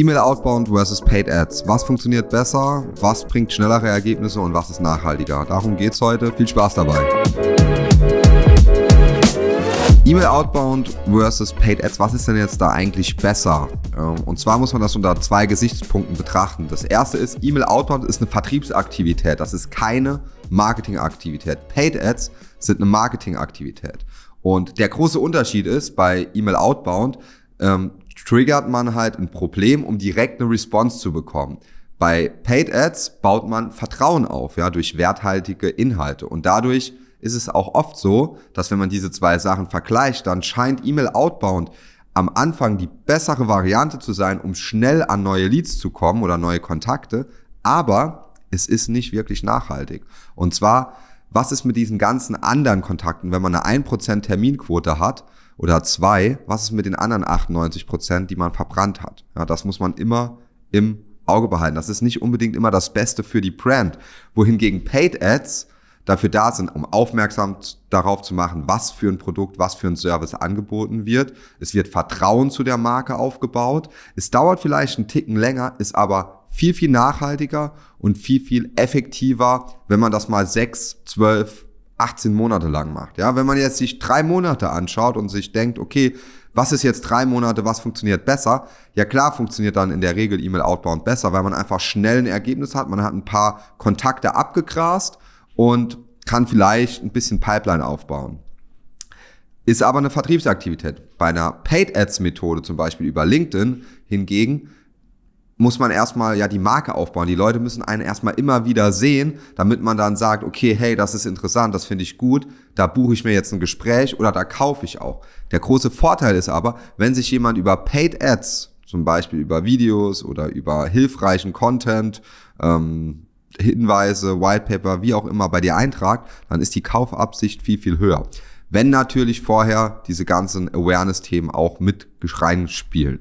E-Mail Outbound versus Paid Ads. Was funktioniert besser? Was bringt schnellere Ergebnisse und was ist nachhaltiger? Darum geht's heute. Viel Spaß dabei. E-Mail Outbound versus Paid Ads, was ist denn jetzt da eigentlich besser? Ähm, und zwar muss man das unter zwei Gesichtspunkten betrachten. Das erste ist, E-Mail Outbound ist eine Vertriebsaktivität, das ist keine Marketingaktivität. Paid Ads sind eine Marketingaktivität. Und der große Unterschied ist bei E-Mail Outbound, ähm, triggert man halt ein Problem, um direkt eine Response zu bekommen. Bei Paid Ads baut man Vertrauen auf, ja, durch werthaltige Inhalte. Und dadurch ist es auch oft so, dass wenn man diese zwei Sachen vergleicht, dann scheint E-Mail Outbound am Anfang die bessere Variante zu sein, um schnell an neue Leads zu kommen oder neue Kontakte. Aber es ist nicht wirklich nachhaltig. Und zwar, was ist mit diesen ganzen anderen Kontakten, wenn man eine 1% Terminquote hat? Oder zwei, was ist mit den anderen 98 Prozent, die man verbrannt hat? Ja, das muss man immer im Auge behalten. Das ist nicht unbedingt immer das Beste für die Brand. Wohingegen Paid Ads dafür da sind, um aufmerksam darauf zu machen, was für ein Produkt, was für ein Service angeboten wird. Es wird Vertrauen zu der Marke aufgebaut. Es dauert vielleicht einen Ticken länger, ist aber viel, viel nachhaltiger und viel, viel effektiver, wenn man das mal sechs, zwölf, 18 Monate lang macht. Ja, wenn man jetzt sich drei Monate anschaut und sich denkt, okay, was ist jetzt drei Monate, was funktioniert besser? Ja klar funktioniert dann in der Regel E-Mail Outbound besser, weil man einfach schnell ein Ergebnis hat. Man hat ein paar Kontakte abgegrast und kann vielleicht ein bisschen Pipeline aufbauen. Ist aber eine Vertriebsaktivität. Bei einer Paid Ads Methode zum Beispiel über LinkedIn hingegen muss man erstmal ja die Marke aufbauen. Die Leute müssen einen erstmal immer wieder sehen, damit man dann sagt, okay, hey, das ist interessant, das finde ich gut, da buche ich mir jetzt ein Gespräch oder da kaufe ich auch. Der große Vorteil ist aber, wenn sich jemand über Paid Ads, zum Beispiel über Videos oder über hilfreichen Content, ähm, Hinweise, Whitepaper, wie auch immer bei dir eintragt, dann ist die Kaufabsicht viel, viel höher. Wenn natürlich vorher diese ganzen Awareness-Themen auch mit reinspielen.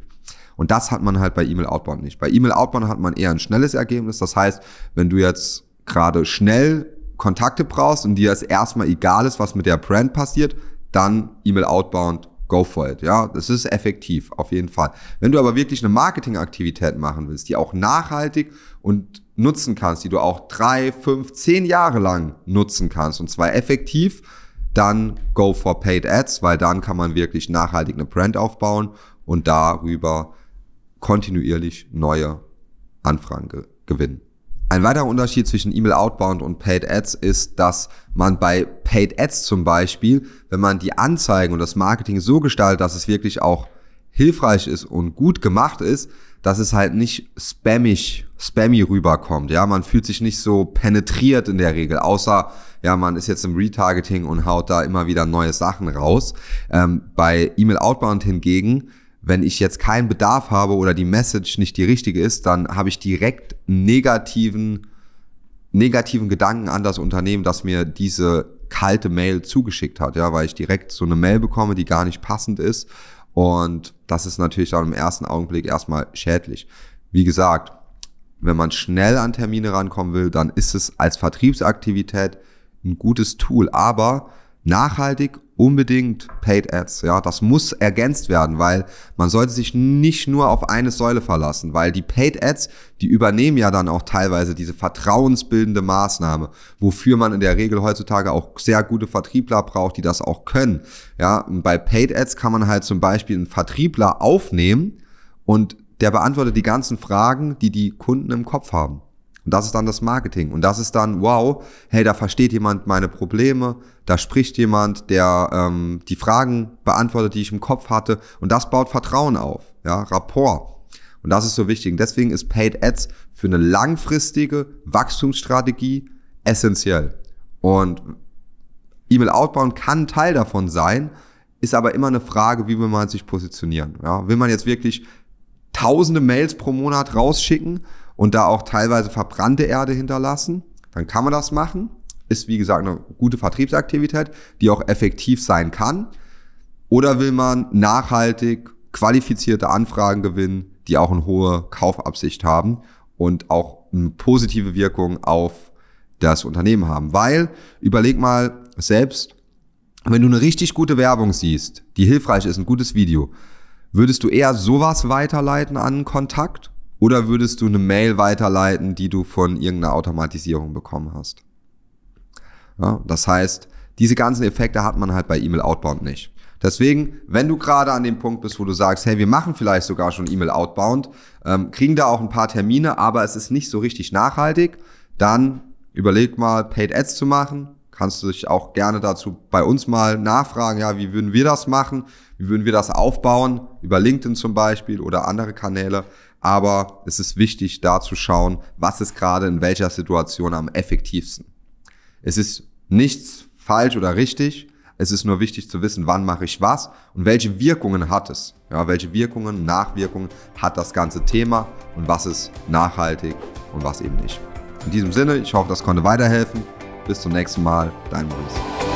Und das hat man halt bei E-Mail Outbound nicht. Bei E-Mail Outbound hat man eher ein schnelles Ergebnis. Das heißt, wenn du jetzt gerade schnell Kontakte brauchst und dir es erstmal egal ist, was mit der Brand passiert, dann E-Mail Outbound go for it. Ja, das ist effektiv, auf jeden Fall. Wenn du aber wirklich eine Marketingaktivität machen willst, die auch nachhaltig und nutzen kannst, die du auch drei, fünf, zehn Jahre lang nutzen kannst und zwar effektiv, dann go for paid ads, weil dann kann man wirklich nachhaltig eine Brand aufbauen und darüber kontinuierlich neue Anfragen ge gewinnen. Ein weiterer Unterschied zwischen E-Mail Outbound und Paid Ads ist, dass man bei Paid Ads zum Beispiel, wenn man die Anzeigen und das Marketing so gestaltet, dass es wirklich auch hilfreich ist und gut gemacht ist, dass es halt nicht spammig, spammy rüberkommt. Ja, man fühlt sich nicht so penetriert in der Regel, außer ja, man ist jetzt im Retargeting und haut da immer wieder neue Sachen raus. Ähm, bei E-Mail Outbound hingegen wenn ich jetzt keinen Bedarf habe oder die Message nicht die richtige ist, dann habe ich direkt negativen, negativen Gedanken an das Unternehmen, das mir diese kalte Mail zugeschickt hat, ja, weil ich direkt so eine Mail bekomme, die gar nicht passend ist. Und das ist natürlich dann im ersten Augenblick erstmal schädlich. Wie gesagt, wenn man schnell an Termine rankommen will, dann ist es als Vertriebsaktivität ein gutes Tool, aber nachhaltig unbedingt Paid Ads. Ja, das muss ergänzt werden, weil man sollte sich nicht nur auf eine Säule verlassen, weil die Paid Ads, die übernehmen ja dann auch teilweise diese vertrauensbildende Maßnahme, wofür man in der Regel heutzutage auch sehr gute Vertriebler braucht, die das auch können. Ja, und bei Paid Ads kann man halt zum Beispiel einen Vertriebler aufnehmen und der beantwortet die ganzen Fragen, die die Kunden im Kopf haben. Und das ist dann das Marketing. Und das ist dann, wow, hey, da versteht jemand meine Probleme, da spricht jemand, der ähm, die Fragen beantwortet, die ich im Kopf hatte. Und das baut Vertrauen auf, ja, Rapport. Und das ist so wichtig. Und deswegen ist Paid Ads für eine langfristige Wachstumsstrategie essentiell. Und E-Mail Outbound kann Teil davon sein, ist aber immer eine Frage, wie will man sich positionieren. Ja, will man jetzt wirklich tausende Mails pro Monat rausschicken und da auch teilweise verbrannte Erde hinterlassen, dann kann man das machen. Ist wie gesagt eine gute Vertriebsaktivität, die auch effektiv sein kann. Oder will man nachhaltig qualifizierte Anfragen gewinnen, die auch eine hohe Kaufabsicht haben und auch eine positive Wirkung auf das Unternehmen haben. Weil, überleg mal selbst, wenn du eine richtig gute Werbung siehst, die hilfreich ist, ein gutes Video, würdest du eher sowas weiterleiten an einen Kontakt oder würdest du eine Mail weiterleiten, die du von irgendeiner Automatisierung bekommen hast? Ja, das heißt, diese ganzen Effekte hat man halt bei E-Mail Outbound nicht. Deswegen, wenn du gerade an dem Punkt bist, wo du sagst, hey, wir machen vielleicht sogar schon E-Mail Outbound, ähm, kriegen da auch ein paar Termine, aber es ist nicht so richtig nachhaltig, dann überleg mal, Paid Ads zu machen. Kannst du dich auch gerne dazu bei uns mal nachfragen, ja, wie würden wir das machen? Wie würden wir das aufbauen? Über LinkedIn zum Beispiel oder andere Kanäle aber es ist wichtig, da zu schauen, was ist gerade in welcher Situation am effektivsten. Es ist nichts falsch oder richtig. Es ist nur wichtig zu wissen, wann mache ich was und welche Wirkungen hat es. Ja, welche Wirkungen, Nachwirkungen hat das ganze Thema und was ist nachhaltig und was eben nicht. In diesem Sinne, ich hoffe, das konnte weiterhelfen. Bis zum nächsten Mal, dein Maurice.